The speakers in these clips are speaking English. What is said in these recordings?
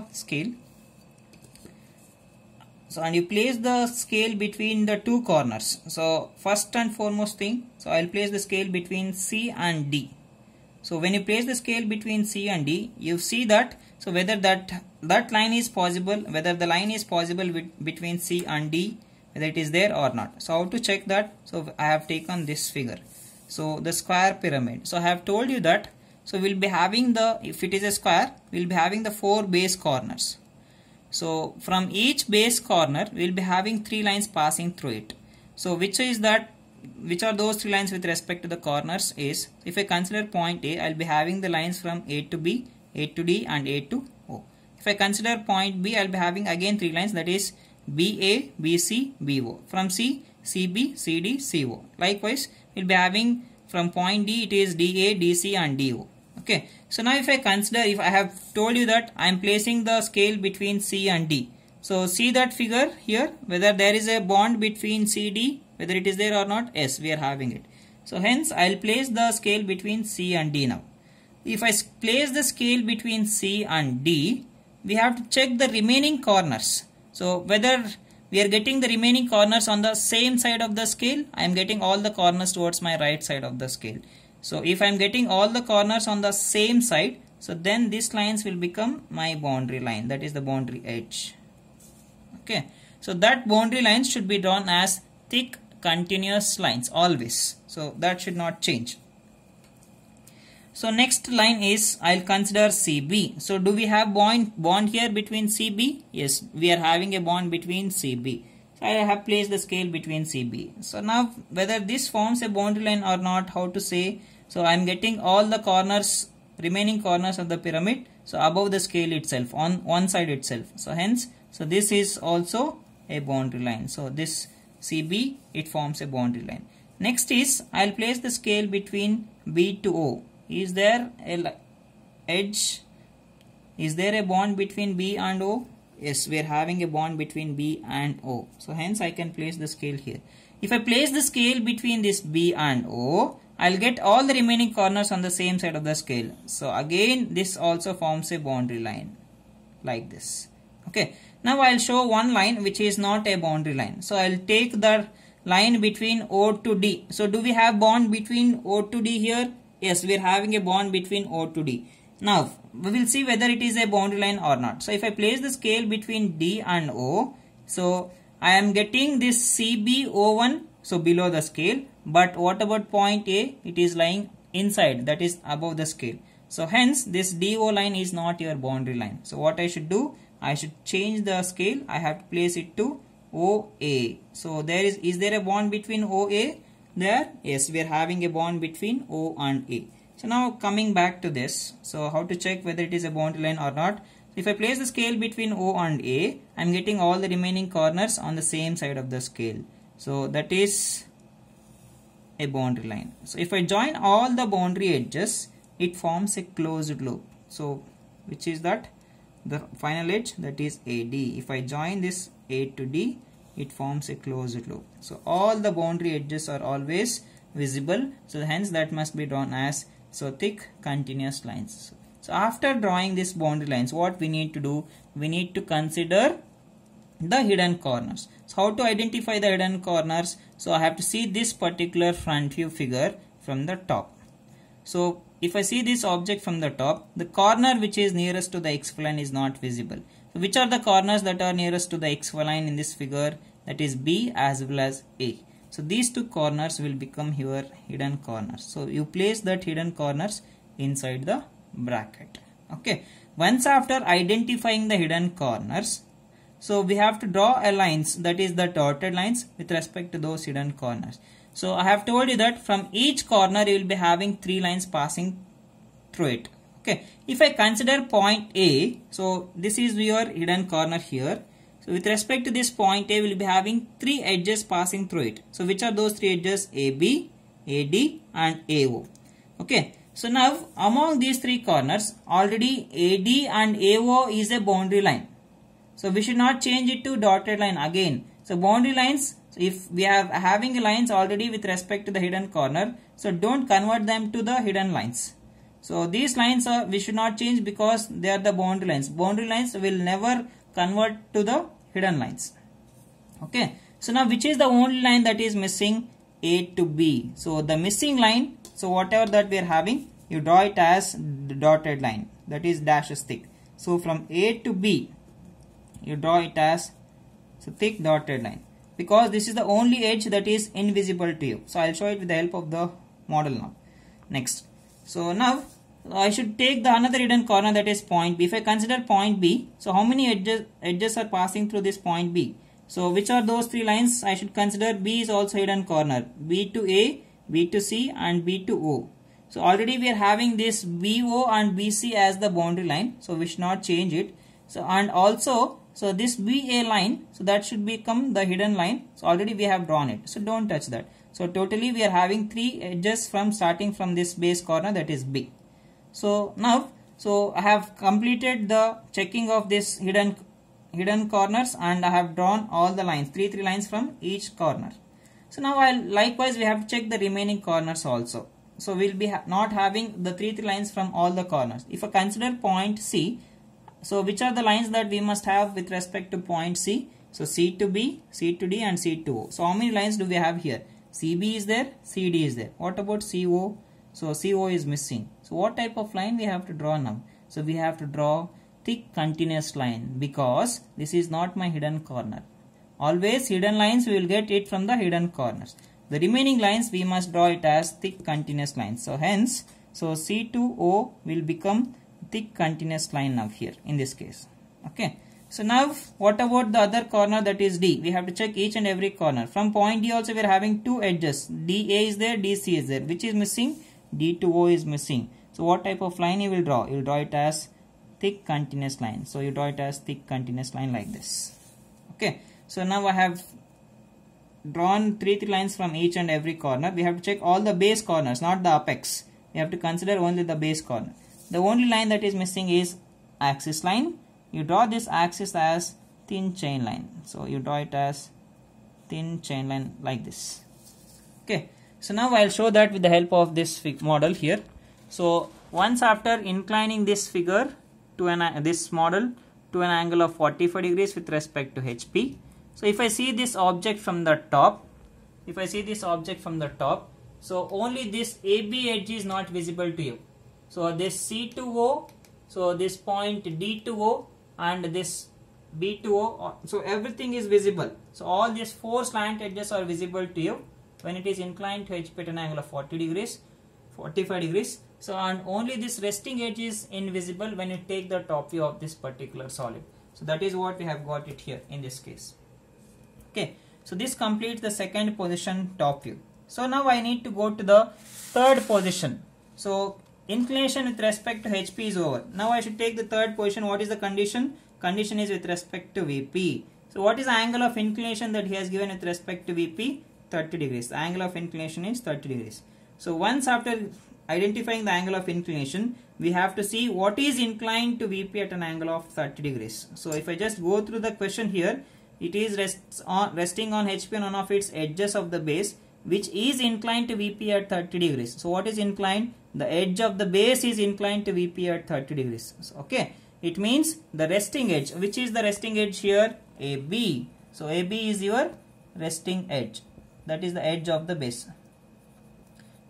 of scale so and you place the scale between the two corners so first and foremost thing so I'll place the scale between C and D so when you place the scale between C and D you see that so whether that that line is possible whether the line is possible between C and D whether it is there or not so how to check that so I have taken this figure so the square pyramid so I have told you that so we'll be having the, if it is a square, we'll be having the four base corners. So from each base corner, we'll be having three lines passing through it. So which is that, which are those three lines with respect to the corners is, if I consider point A, I'll be having the lines from A to B, A to D and A to O. If I consider point B, I'll be having again three lines that is BA, BC, BO. From C, CB, CD, CO. Likewise, we'll be having from point D it is DA, DC and DO okay so now if I consider if I have told you that I am placing the scale between C and D so see that figure here whether there is a bond between CD whether it is there or not yes we are having it so hence I'll place the scale between C and D now if I place the scale between C and D we have to check the remaining corners so whether we are getting the remaining corners on the same side of the scale I am getting all the corners towards my right side of the scale so if I am getting all the corners on the same side, so then these lines will become my boundary line, that is the boundary edge. Okay, so that boundary lines should be drawn as thick continuous lines always. So that should not change. So next line is I'll consider CB. So do we have bond, bond here between CB? Yes, we are having a bond between CB. So I have placed the scale between CB. So now whether this forms a boundary line or not, how to say so I am getting all the corners, remaining corners of the pyramid. So above the scale itself, on one side itself. So hence, so this is also a boundary line. So this CB, it forms a boundary line. Next is, I'll place the scale between B to O. Is there a edge? Is there a bond between B and O? Yes, we are having a bond between B and O. So hence I can place the scale here. If I place the scale between this B and O, I'll get all the remaining corners on the same side of the scale. So again, this also forms a boundary line like this. Okay. Now I'll show one line which is not a boundary line. So I'll take the line between O to D. So do we have bond between O to D here? Yes, we're having a bond between O to D. Now, we will see whether it is a boundary line or not. So if I place the scale between D and O, so I am getting this CB O1, so below the scale but what about point A? It is lying inside that is above the scale. So hence this DO line is not your boundary line. So what I should do? I should change the scale. I have to place it to OA. So there is, is there a bond between OA there? Yes, we are having a bond between O and A. So now coming back to this. So how to check whether it is a boundary line or not? If I place the scale between O and A, I am getting all the remaining corners on the same side of the scale. So that is a boundary line. So if I join all the boundary edges, it forms a closed loop. So which is that the final edge that is AD. If I join this A to D, it forms a closed loop. So all the boundary edges are always visible. So hence that must be drawn as so thick continuous lines. So after drawing these boundary lines, what we need to do? We need to consider the hidden corners. So how to identify the hidden corners? So I have to see this particular front view figure from the top. So if I see this object from the top, the corner which is nearest to the xy line is not visible. So which are the corners that are nearest to the xy line in this figure? That is B as well as A. So these two corners will become your hidden corners. So you place that hidden corners inside the bracket. Okay. Once after identifying the hidden corners, so we have to draw a lines that is the dotted lines with respect to those hidden corners. So I have told you that from each corner you will be having three lines passing through it. Okay. If I consider point A, so this is your hidden corner here. So with respect to this point A, we'll be having three edges passing through it. So which are those three edges? AB, AD and AO. Okay. So now among these three corners, already AD and AO is a boundary line. So we should not change it to dotted line again. So boundary lines, so if we have having lines already with respect to the hidden corner, so don't convert them to the hidden lines. So these lines are we should not change because they are the boundary lines. Boundary lines will never convert to the hidden lines. Okay. So now which is the only line that is missing? A to B. So the missing line, so whatever that we are having, you draw it as dotted line that is dash stick. So from A to B, you draw it as so thick dotted line because this is the only edge that is invisible to you so I'll show it with the help of the model now next so now I should take the another hidden corner that is point B if I consider point B so how many edges edges are passing through this point B so which are those three lines I should consider B is also hidden corner B to A B to C and B to O so already we are having this BO and BC as the boundary line so we should not change it so and also so this BA line, so that should become the hidden line. So already we have drawn it. So don't touch that. So totally we are having three edges from starting from this base corner that is B. So now, so I have completed the checking of this hidden hidden corners and I have drawn all the lines, three three lines from each corner. So now I'll, likewise we have checked check the remaining corners also. So we'll be ha not having the three three lines from all the corners. If I consider point C, so which are the lines that we must have with respect to point C? So C to B, C to D and C to O. So how many lines do we have here? CB is there, CD is there. What about CO? So CO is missing. So what type of line we have to draw now? So we have to draw thick continuous line because this is not my hidden corner. Always hidden lines we will get it from the hidden corners. The remaining lines we must draw it as thick continuous lines. So hence, so C to O will become thick continuous line now here in this case. Okay. So now what about the other corner that is D? We have to check each and every corner. From point D also we are having two edges. DA is there, DC is there. Which is missing? D2O is missing. So what type of line you will draw? You will draw it as thick continuous line. So you draw it as thick continuous line like this. Okay. So now I have drawn three, three lines from each and every corner. We have to check all the base corners, not the apex. We have to consider only the base corner. The only line that is missing is axis line. You draw this axis as thin chain line. So you draw it as thin chain line like this. Okay. So now I'll show that with the help of this model here. So once after inclining this figure to an this model to an angle of 45 degrees with respect to HP. So if I see this object from the top, if I see this object from the top, so only this AB edge is not visible to you. So this C2O, so this point D2O and this B2O, uh, so everything is visible. So all these four slant edges are visible to you when it is inclined to HP at an angle of 40 degrees, 45 degrees. So and only this resting edge is invisible when you take the top view of this particular solid. So that is what we have got it here in this case. Okay, so this completes the second position top view. So now I need to go to the third position. So Inclination with respect to HP is over. Now I should take the third position. What is the condition? Condition is with respect to VP. So what is the angle of inclination that he has given with respect to VP? 30 degrees. The angle of inclination is 30 degrees. So once after identifying the angle of inclination, we have to see what is inclined to VP at an angle of 30 degrees. So if I just go through the question here, it is rests on, resting on HP on one of its edges of the base which is inclined to VP at 30 degrees. So what is inclined? the edge of the base is inclined to VP at 30 degrees. So, okay. It means the resting edge. Which is the resting edge here? AB. So AB is your resting edge. That is the edge of the base.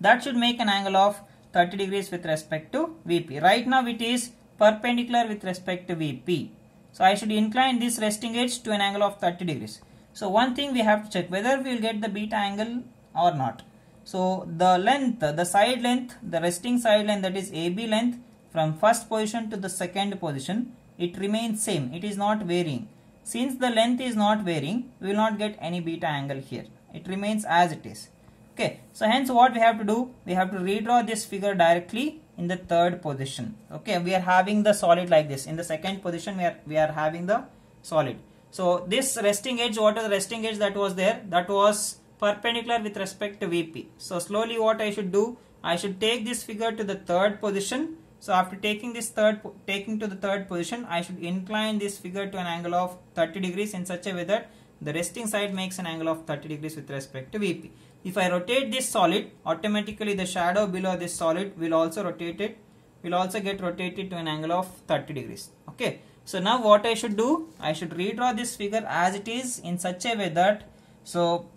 That should make an angle of 30 degrees with respect to VP. Right now it is perpendicular with respect to VP. So I should incline this resting edge to an angle of 30 degrees. So one thing we have to check whether we will get the beta angle or not. So the length, the side length, the resting side length that is AB length from first position to the second position, it remains same. It is not varying. Since the length is not varying, we will not get any beta angle here. It remains as it is. Okay. So hence what we have to do, we have to redraw this figure directly in the third position. Okay. We are having the solid like this. In the second position, we are, we are having the solid. So this resting edge, what is the resting edge that was there? That was perpendicular with respect to VP. So slowly what I should do, I should take this figure to the third position. So after taking this third, taking to the third position, I should incline this figure to an angle of 30 degrees in such a way that the resting side makes an angle of 30 degrees with respect to VP. If I rotate this solid, automatically the shadow below this solid will also rotate it, will also get rotated to an angle of 30 degrees. Okay. So now what I should do, I should redraw this figure as it is in such a way that, so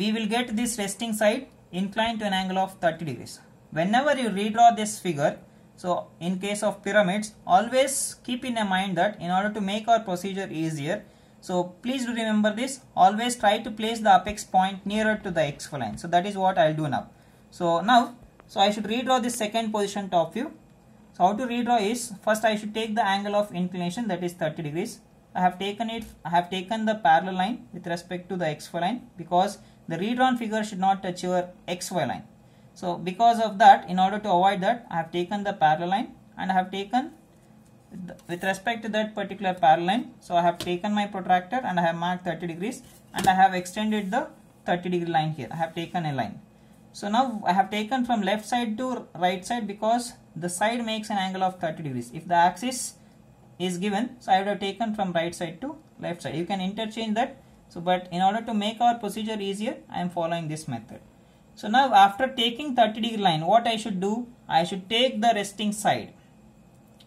we will get this resting side inclined to an angle of 30 degrees. Whenever you redraw this figure, so in case of pyramids, always keep in mind that in order to make our procedure easier, so please do remember this, always try to place the apex point nearer to the x line. So that is what I will do now. So now, so I should redraw this second position top view. So how to redraw is, first I should take the angle of inclination that is 30 degrees. I have taken it, I have taken the parallel line with respect to the x line because the redrawn figure should not touch your xy line. So because of that, in order to avoid that, I have taken the parallel line and I have taken with respect to that particular parallel line. So I have taken my protractor and I have marked 30 degrees and I have extended the 30 degree line here. I have taken a line. So now I have taken from left side to right side because the side makes an angle of 30 degrees. If the axis is given, so I would have taken from right side to left side. You can interchange that so, but in order to make our procedure easier, I am following this method. So now after taking 30 degree line, what I should do? I should take the resting side.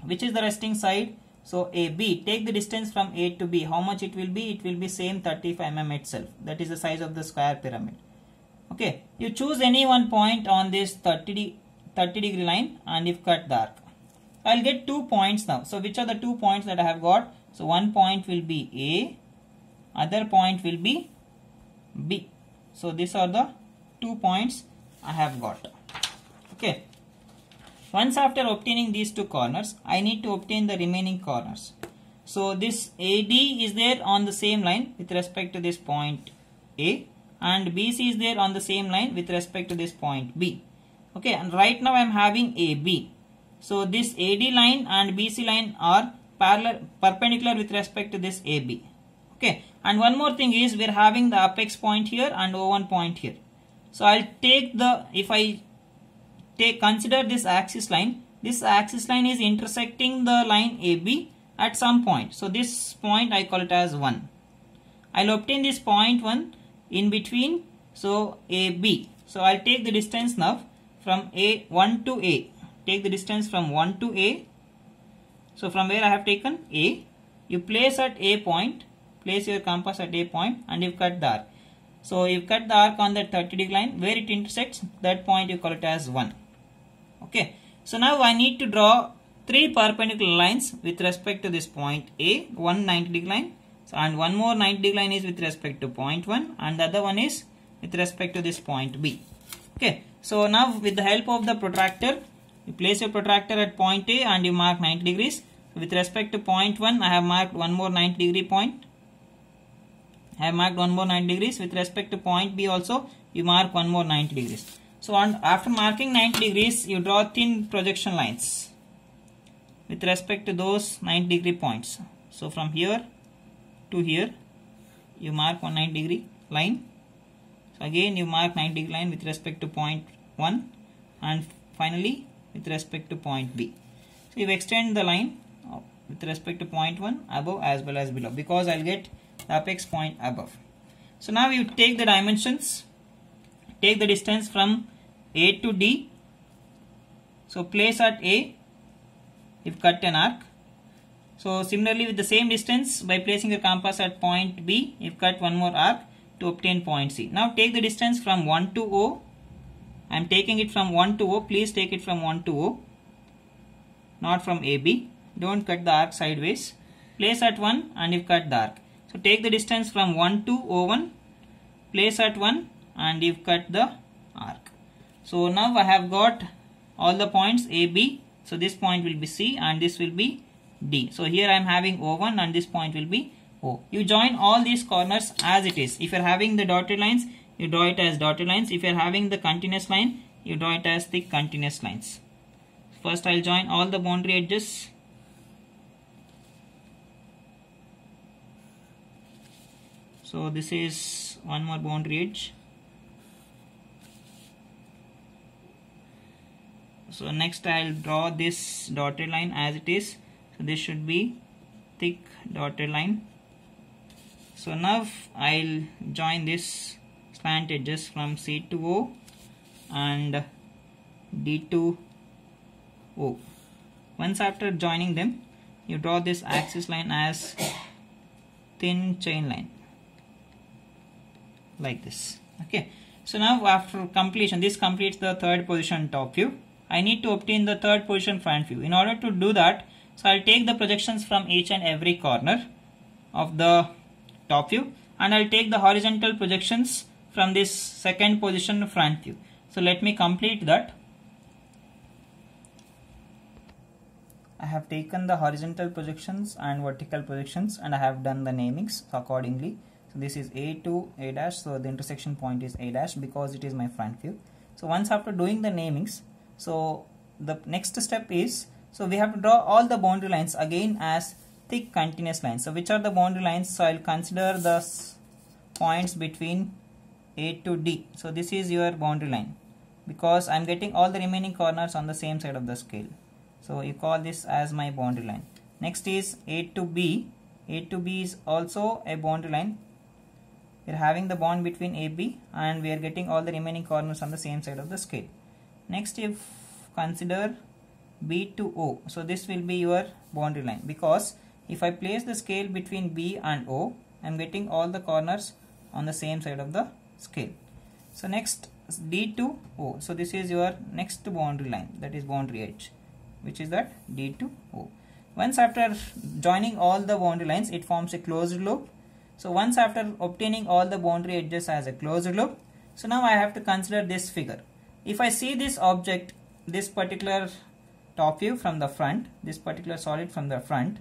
Which is the resting side? So AB, take the distance from A to B. How much it will be? It will be same 35 mm itself. That is the size of the square pyramid. Okay, you choose any one point on this 30, de 30 degree line and you cut the arc. I'll get two points now. So which are the two points that I have got? So one point will be A other point will be B. So these are the two points I have got. Okay. Once after obtaining these two corners, I need to obtain the remaining corners. So this AD is there on the same line with respect to this point A and BC is there on the same line with respect to this point B. Okay, and right now I am having AB. So this AD line and BC line are parallel perpendicular with respect to this AB. Okay, and one more thing is we are having the apex point here and O1 point here. So I'll take the, if I take consider this axis line, this axis line is intersecting the line AB at some point. So this point I call it as 1. I'll obtain this point 1 in between, so AB. So I'll take the distance now from A 1 to A. Take the distance from 1 to A. So from where I have taken A, you place at A point place your compass at a point and you cut the arc. So you cut the arc on the 30 degree line where it intersects that point you call it as 1. Okay. So now I need to draw three perpendicular lines with respect to this point A, One ninety degree line so, and one more 90 degree line is with respect to point 1 and the other one is with respect to this point B. Okay. So now with the help of the protractor you place your protractor at point A and you mark 90 degrees. With respect to point 1, I have marked one more 90 degree point. I have marked one more 90 degrees. With respect to point B also, you mark one more 90 degrees. So on, after marking 90 degrees, you draw thin projection lines with respect to those 90 degree points. So from here to here, you mark one 90 degree line. So again, you mark 90 degree line with respect to point 1 and finally with respect to point B. So you extend the line with respect to point 1 above as well as below because I will get the apex point above. So now you take the dimensions, take the distance from A to D. So place at A, if cut an arc. So similarly with the same distance by placing your compass at point B, if cut one more arc to obtain point C. Now take the distance from 1 to O. I am taking it from 1 to O. Please take it from 1 to O, not from AB. Don't cut the arc sideways. Place at 1 and if cut the arc. So take the distance from 1 to O1, place at 1 and you've cut the arc. So now I have got all the points A, B. So this point will be C and this will be D. So here I am having O1 and this point will be O. You join all these corners as it is. If you are having the dotted lines, you draw it as dotted lines. If you are having the continuous line, you draw it as the continuous lines. First I'll join all the boundary edges. so this is one more boundary edge so next I'll draw this dotted line as it is so this should be thick dotted line so now I'll join this slant edges from C to O and D to O once after joining them you draw this axis line as thin chain line like this okay so now after completion this completes the third position top view I need to obtain the third position front view in order to do that so I'll take the projections from each and every corner of the top view and I'll take the horizontal projections from this second position front view so let me complete that I have taken the horizontal projections and vertical projections and I have done the namings accordingly so this is A to A dash. So the intersection point is A dash because it is my front view. So once after doing the namings, so the next step is, so we have to draw all the boundary lines again as thick continuous lines. So which are the boundary lines? So I'll consider the points between A to D. So this is your boundary line because I'm getting all the remaining corners on the same side of the scale. So you call this as my boundary line. Next is A to B. A to B is also a boundary line we are having the bond between AB and we are getting all the remaining corners on the same side of the scale. Next if consider B to O. So this will be your boundary line because if I place the scale between B and O I am getting all the corners on the same side of the scale. So next D to O. So this is your next boundary line that is boundary edge which is that D to O. Once after joining all the boundary lines it forms a closed loop so once after obtaining all the boundary edges as a closed loop, so now I have to consider this figure. If I see this object, this particular top view from the front, this particular solid from the front.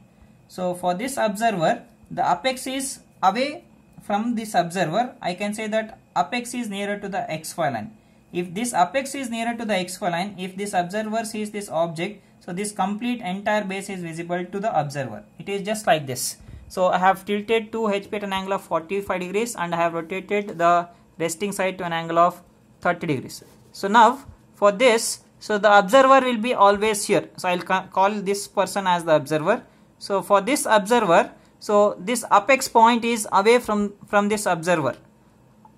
So for this observer, the apex is away from this observer. I can say that apex is nearer to the xy line. If this apex is nearer to the xy line, if this observer sees this object, so this complete entire base is visible to the observer. It is just like this. So I have tilted 2 HP at an angle of 45 degrees and I have rotated the resting side to an angle of 30 degrees. So now for this, so the observer will be always here. So I'll ca call this person as the observer. So for this observer, so this apex point is away from, from this observer.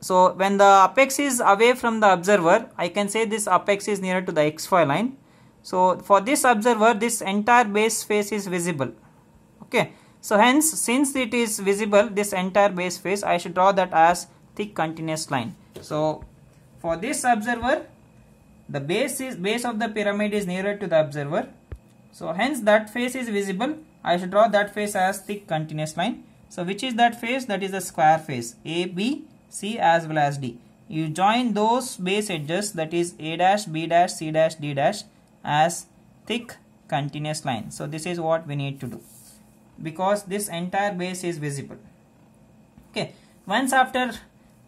So when the apex is away from the observer, I can say this apex is nearer to the xy line. So for this observer, this entire base face is visible. Okay. So hence, since it is visible, this entire base face, I should draw that as thick continuous line. So for this observer, the base is base of the pyramid is nearer to the observer. So hence that face is visible. I should draw that face as thick continuous line. So which is that face? That is the square face A, B, C as well as D. You join those base edges that is A dash, B dash, C dash, D dash as thick continuous line. So this is what we need to do because this entire base is visible okay once after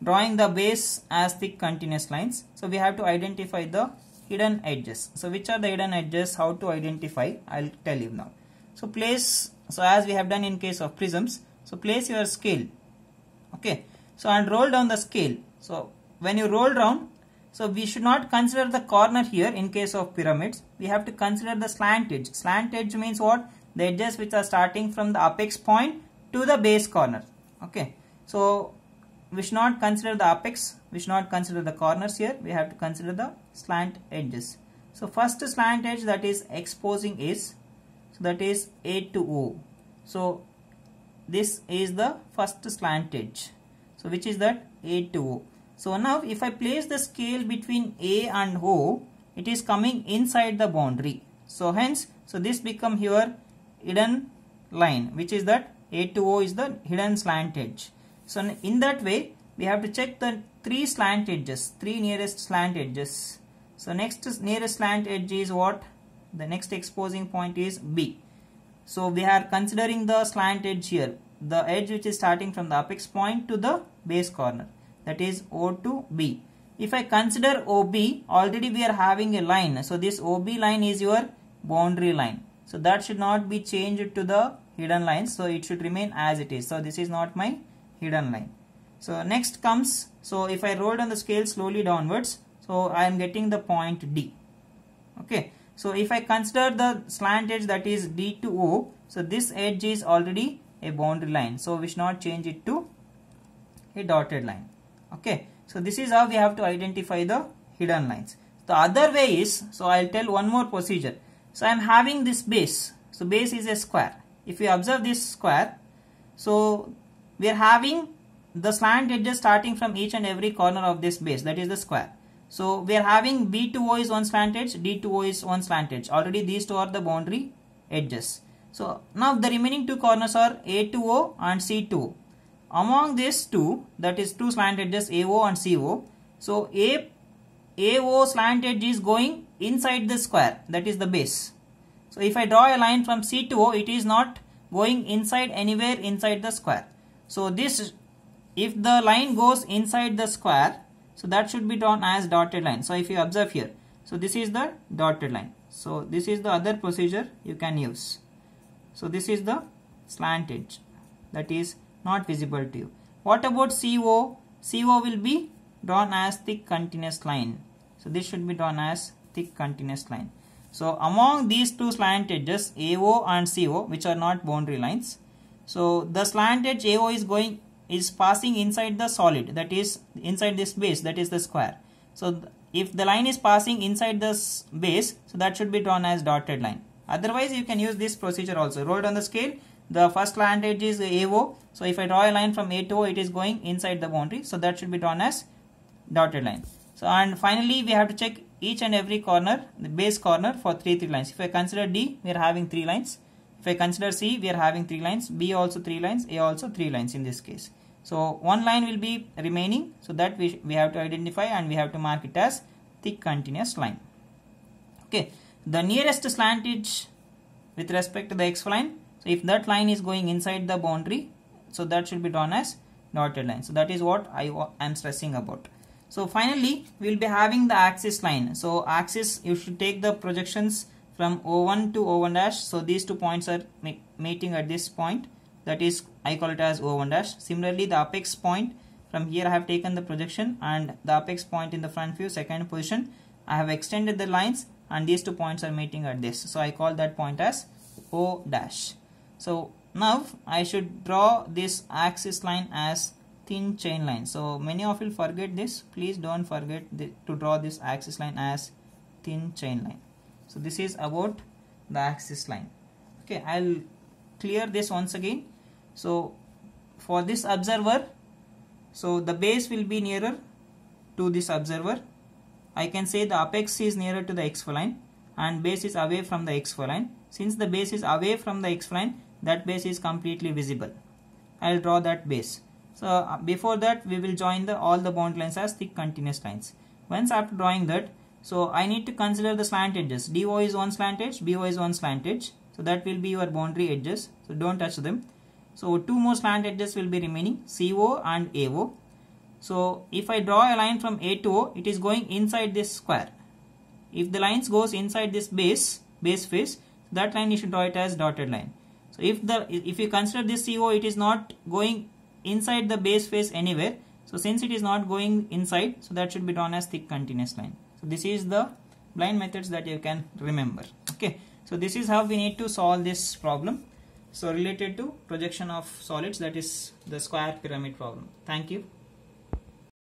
drawing the base as thick continuous lines so we have to identify the hidden edges so which are the hidden edges how to identify i'll tell you now so place so as we have done in case of prisms so place your scale okay so and roll down the scale so when you roll down so we should not consider the corner here in case of pyramids we have to consider the slant edge slant edge means what the edges which are starting from the apex point to the base corner okay so we should not consider the apex we should not consider the corners here we have to consider the slant edges so first slant edge that is exposing is so that is a to o so this is the first slant edge so which is that a to o so now if i place the scale between a and o it is coming inside the boundary so hence so this become here hidden line which is that A to O is the hidden slant edge. So in that way we have to check the three slant edges, three nearest slant edges. So next nearest slant edge is what? The next exposing point is B. So we are considering the slant edge here, the edge which is starting from the apex point to the base corner that is O to B. If I consider OB, already we are having a line. So this OB line is your boundary line. So that should not be changed to the hidden line. So it should remain as it is. So this is not my hidden line. So next comes, so if I roll down the scale slowly downwards, so I am getting the point D. Okay. So if I consider the slant edge that is D to O, so this edge is already a boundary line. So we should not change it to a dotted line. Okay. So this is how we have to identify the hidden lines. The other way is, so I'll tell one more procedure. So I am having this base. So base is a square. If you observe this square, so we are having the slant edges starting from each and every corner of this base. That is the square. So we are having B2O is one slant edge, D2O is one slant edge. Already these two are the boundary edges. So now the remaining two corners are A2O and C2O. Among these two, that is two slant edges AO and CO. So A AO slant edge is going inside the square that is the base. So if I draw a line from C to O it is not going inside anywhere inside the square. So this if the line goes inside the square so that should be drawn as dotted line. So if you observe here so this is the dotted line. So this is the other procedure you can use. So this is the slant edge that is not visible to you. What about CO? CO will be drawn as the continuous line. So this should be drawn as thick continuous line. So among these two slant edges AO and CO which are not boundary lines. So the slant edge AO is going is passing inside the solid that is inside this base that is the square. So if the line is passing inside this base so that should be drawn as dotted line. Otherwise you can use this procedure also. Rolled on the scale the first slant edge is AO. So if I draw a line from A to O it is going inside the boundary so that should be drawn as dotted line. So and finally we have to check each and every corner, the base corner for 3, 3 lines. If I consider D, we are having 3 lines. If I consider C, we are having 3 lines, B also 3 lines, A also 3 lines in this case. So one line will be remaining, so that we, we have to identify and we have to mark it as thick continuous line. Okay, the nearest slantage with respect to the x line, so if that line is going inside the boundary, so that should be drawn as dotted line. So that is what I am stressing about. So finally, we will be having the axis line. So axis, you should take the projections from O1 to O1 dash. So these two points are meeting at this point. That is, I call it as O1 dash. Similarly, the apex point, from here I have taken the projection and the apex point in the front view, second position. I have extended the lines and these two points are meeting at this. So I call that point as O dash. So now I should draw this axis line as thin chain line so many of you forget this please don't forget the, to draw this axis line as thin chain line so this is about the axis line okay I'll clear this once again so for this observer so the base will be nearer to this observer I can say the apex is nearer to the x4 line and base is away from the x4 line since the base is away from the x line that base is completely visible I'll draw that base so uh, before that we will join the all the bound lines as thick continuous lines. Once after drawing that, so I need to consider the slant edges. DO is one slant edge, BO is one slant edge. So that will be your boundary edges. So don't touch them. So two more slant edges will be remaining CO and AO. So if I draw a line from A to O, it is going inside this square. If the lines goes inside this base, base face, that line you should draw it as dotted line. So if the if you consider this CO, it is not going inside the base face anywhere. So since it is not going inside, so that should be drawn as thick continuous line. So this is the blind methods that you can remember. Okay. So this is how we need to solve this problem. So related to projection of solids, that is the square pyramid problem. Thank you.